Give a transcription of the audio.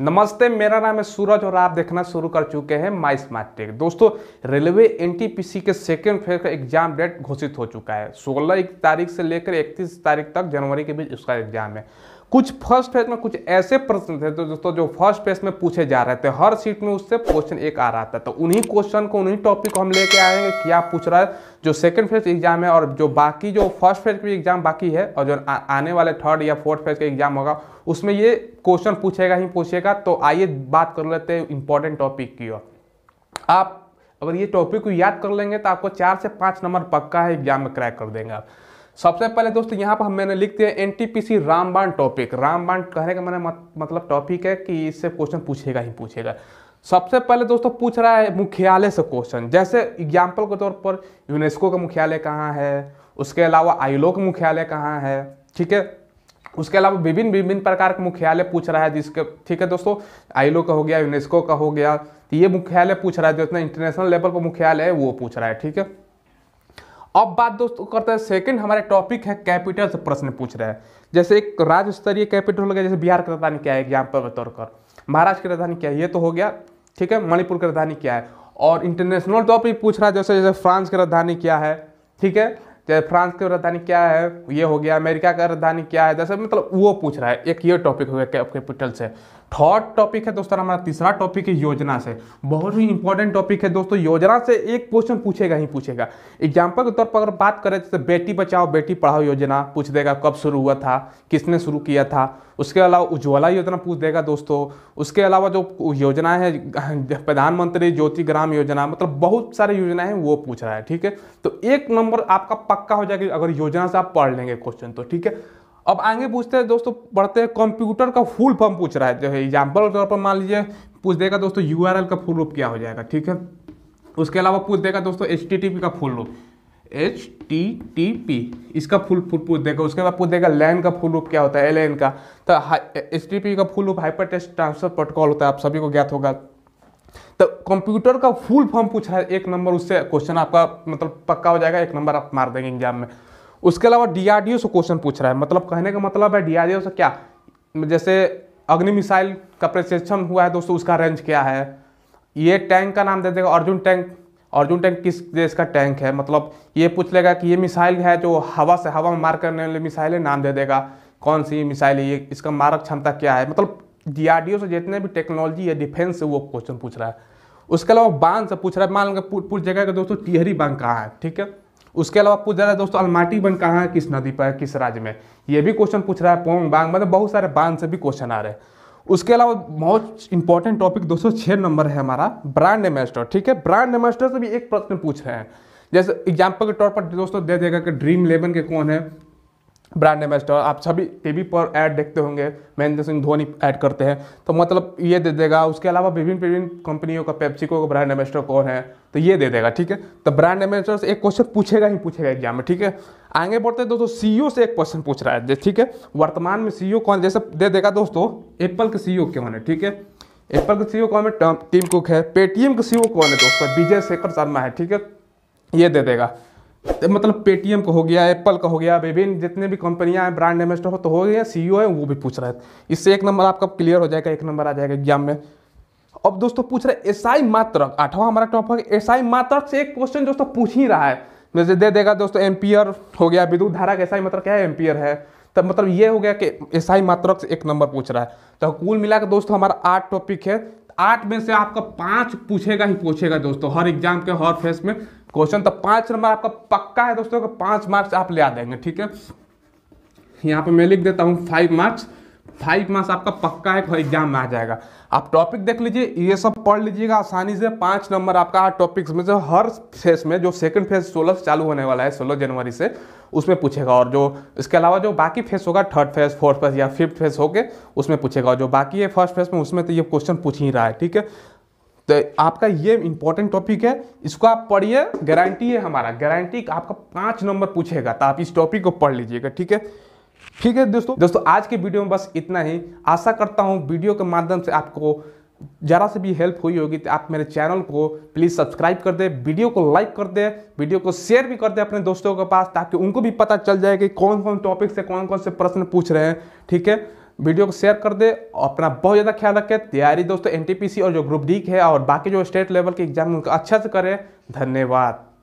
नमस्ते मेरा नाम है सूरज और आप देखना शुरू कर चुके हैं माई स्मार्ट टेक दोस्तों रेलवे एनटीपीसी के सेकेंड फेज का एग्जाम डेट घोषित हो चुका है 16 तारीख से लेकर 31 तारीख तक जनवरी के बीच उसका एग्जाम है कुछ फर्स्ट फेज में कुछ ऐसे प्रश्न थे तो दोस्तों जो फर्स्ट फेज में पूछे जा रहे थे हर सीट में उससे क्वेश्चन एक आ रहा था तो उन्हीं क्वेश्चन को उन्हीं टॉपिक को हम लेके आएंगे क्या पूछ रहा है जो सेकंड फेज एग्जाम है और जो बाकी जो फर्स्ट फेज की एग्जाम बाकी है और जो आने वाले थर्ड या फोर्थ फेज का एग्जाम होगा उसमें ये क्वेश्चन पूछेगा ही पूछेगा तो आइए बात कर लेते हैं इंपॉर्टेंट टॉपिक की ओर आप अगर ये टॉपिक को याद कर लेंगे तो आपको चार से पाँच नंबर पक्का है एग्जाम में क्रैक कर देंगे आप सबसे पहले दोस्तों यहाँ पर हम मैंने लिख दिया एन टी पी सी रामबाण टॉपिक रामबाण कहने का मैंने मत, मतलब टॉपिक है कि इससे क्वेश्चन पूछेगा ही पूछेगा सबसे पहले दोस्तों पूछ रहा है मुख्यालय से क्वेश्चन जैसे एग्जाम्पल के तौर पर यूनेस्को का मुख्यालय कहाँ है उसके अलावा आईलो का मुख्यालय कहाँ है ठीक है उसके अलावा विभिन्न विभिन्न प्रकार के मुख्यालय पूछ रहा है जिसके ठीक है दोस्तों आईलो का हो गया यूनेस्को का हो गया तो ये मुख्यालय पूछ रहा है जो इतना इंटरनेशनल लेवल पर मुख्यालय है वो पूछ रहा है ठीक है अब बात दोस्तों करते हैं सेकंड हमारे टॉपिक है कैपिटल से प्रश्न पूछ रहे हैं जैसे एक राज्य स्तरीय कैपिटल हो गया जैसे बिहार की राजधानी क्या है एग्जाम्पल के तौर पर महाराष्ट्र की राजधानी क्या है ये तो हो गया ठीक है मणिपुर की राजधानी क्या है और इंटरनेशनल टॉपिक पूछ रहा है जैसे जैसे फ्रांस की राजधानी क्या है ठीक है जैसे फ्रांस की राजधानी क्या है ये हो गया अमेरिका का राजधानी क्या है जैसे मतलब वो पूछ रहा है एक ये टॉपिक हो गया कैपिटल से थर्ड टॉपिक है दोस्तों हमारा तीसरा टॉपिक है योजना से बहुत ही इंपॉर्टेंट टॉपिक है दोस्तों योजना से एक क्वेश्चन पूछेगा ही पूछेगा एग्जाम्पल के तौर पर अगर बात करें जैसे बेटी बचाओ बेटी पढ़ाओ योजना पूछ देगा कब शुरू हुआ था किसने शुरू किया था उसके अलावा उज्ज्वला योजना पूछ देगा दोस्तों उसके अलावा जो योजना है प्रधानमंत्री ज्योति ग्राम योजना मतलब बहुत सारी योजना है वो पूछ रहा है ठीक है तो एक नंबर आपका पक्का हो जाएगा अगर योजना से आप पढ़ लेंगे क्वेश्चन तो ठीक है अब आगे पूछते हैं दोस्तों पढ़ते हैं कंप्यूटर का फुल फॉर्म पूछ रहा है जो है एग्जाम्पल के तौर पर मान लीजिए पूछ देगा दोस्तों यू का फुल रूप क्या हो जाएगा ठीक है उसके अलावा पूछ देगा दोस्तों एच का फुल रूप एच टी टी पी इसका फुल फुल पूछ देगा उसके बाद पूछ देगा लैन का फुल रूप क्या होता है एल का तो एच टी पी का फुल रूप हाइपर टेस्ट ट्रांसफर प्रोटोकॉल होता है आप सभी को ज्ञात होगा तो कंप्यूटर का फुल फॉर्म पूछ रहा है एक नंबर उससे क्वेश्चन आपका मतलब पक्का हो जाएगा एक नंबर आप मार देंगे एग्जाम में उसके अलावा डीआरडीओ से क्वेश्चन पूछ रहा है मतलब कहने का मतलब है डीआरडीओ से क्या जैसे अग्नि मिसाइल का प्रशिक्षण हुआ है दोस्तों उसका रेंज क्या है ये टैंक का नाम दे देगा अर्जुन टैंक अर्जुन टैंक किस देश का टैंक है मतलब ये पूछ लेगा कि ये मिसाइल है जो हवा से हवा में मार करने वाली मिसाइल है नाम दे देगा कौन सी मिसाइल है ये इसका मारक क्षमता क्या है मतलब डीआरडीओ से जितने भी टेक्नोलॉजी है डिफेंस से वो क्वेश्चन पूछ रहा है उसके अलावा बांध से पूछ रहा है मान लो पूछ जाएगा दोस्तों टिहरी बांध कहाँ है ठीक है उसके अलावा पूछ जा रहा है दोस्तों अलमाटी बन कहाँ है किस नदी पर है किस राज्य में ये भी क्वेश्चन पूछ रहा है पोंग बांग मतलब बहुत सारे बांध से भी क्वेश्चन आ रहे हैं उसके अलावा बहुत इंपॉर्टेंट टॉपिक दोस्तों छः नंबर है हमारा ब्रांड एम्बेस्टर ठीक है ब्रांड एम्बेस्टर से भी एक प्रश्न पूछ रहे हैं जैसे एग्जाम्पल के तौर पर दोस्तों दे देगा कि ड्रीम इलेवन के कौन है ब्रांड एम्बेसडर आप सभी टीवी पर ऐड देखते होंगे महेंद्र सिंह धोनी ऐड करते हैं तो मतलब ये दे देगा उसके अलावा विभिन्न विभिन्न कंपनियों का पेप्सिको का ब्रांड एम्बेसडर कौन है तो ये दे देगा ठीक है तो ब्रांड एम्बेसडर से एक क्वेश्चन पूछेगा ही पूछेगा एग्जाम में ठीक है आगे बढ़ते हैं दोस्तों सी e से एक क्वेश्चन पूछ रहा है ठीक है वर्तमान में सी e कौन जैसे दे देगा दोस्तों एप्पल के ओ e कौन है ठीक है एप्पल के सी कौन है टीम कुक है पेटीएम के सी कौन है दोस्तों विजय शेखर शर्मा है ठीक है ये दे देगा तो मतलब पेटीएम का हो गया एप्पल का हो गया विभिन्न जितने भी कंपनियां हैं ब्रांड एम्बेस्टर हो तो हो गया सी है वो भी पूछ रहा है इससे एक नंबर आपका क्लियर हो जाएगा एक नंबर आ जाएगा एग्जाम में अब दोस्तों पूछ रहे एस आई मात्रक आठवां हमारा टॉपिक एस आई मात्रक से एक क्वेश्चन दोस्तों पूछ ही रहा है जैसे दे देगा दोस्तों एम्पियर हो गया विद्युत धारा का एस आई मतलब क्या है एम्पियर है तब तो मतलब ये हो गया कि एस आई मात्रक से एक नंबर पूछ रहा है तो कुल मिलाकर दोस्तों हमारा आठ टॉपिक है आठ में से आपका पांच पूछेगा ही पूछेगा दोस्तों हर एग्जाम के हर फेस में क्वेश्चन तो पांच नंबर आपका पक्का है दोस्तों पांच मार्क्स आप ले आ देंगे ठीक है यहाँ पे मैं लिख देता हूँ फाइव मार्क्स फाइव मार्क्स आपका पक्का एक हाँ एग्जाम में आ जाएगा आप टॉपिक देख लीजिए ये सब पढ़ लीजिएगा आसानी से पाँच नंबर आपका हर टॉपिक्स में जो हर फेज में जो सेकंड फेज सोलह से चालू होने वाला है सोलह जनवरी से उसमें पूछेगा और जो इसके अलावा जो बाकी फेज होगा थर्ड फेज फोर्थ फेज या फिफ्थ फेज होके उसमें पूछेगा और जो बाकी है फर्स्ट फेज में उसमें तो ये क्वेश्चन पूछ ही रहा है ठीक है तो आपका ये इंपॉर्टेंट टॉपिक है इसको आप पढ़िए गारंटी है हमारा गारंटी आपका पाँच नंबर पूछेगा तो आप इस टॉपिक को पढ़ लीजिएगा ठीक है ठीक है दोस्तों दोस्तों आज के वीडियो में बस इतना ही आशा करता हूँ वीडियो के माध्यम से आपको ज़रा से भी हेल्प हुई होगी तो आप मेरे चैनल को प्लीज़ सब्सक्राइब कर दें वीडियो को लाइक कर दें वीडियो को शेयर भी कर दें अपने दोस्तों के पास ताकि उनको भी पता चल जाए कि कौन कौन टॉपिक से कौन कौन से प्रश्न पूछ रहे हैं ठीक है वीडियो को शेयर कर दे अपना बहुत ज़्यादा ख्याल रखें तैयारी दोस्तों एनटीपीसी और जो ग्रुप डी है और बाकी जो स्टेट लेवल के एग्जाम उनका अच्छा से करें धन्यवाद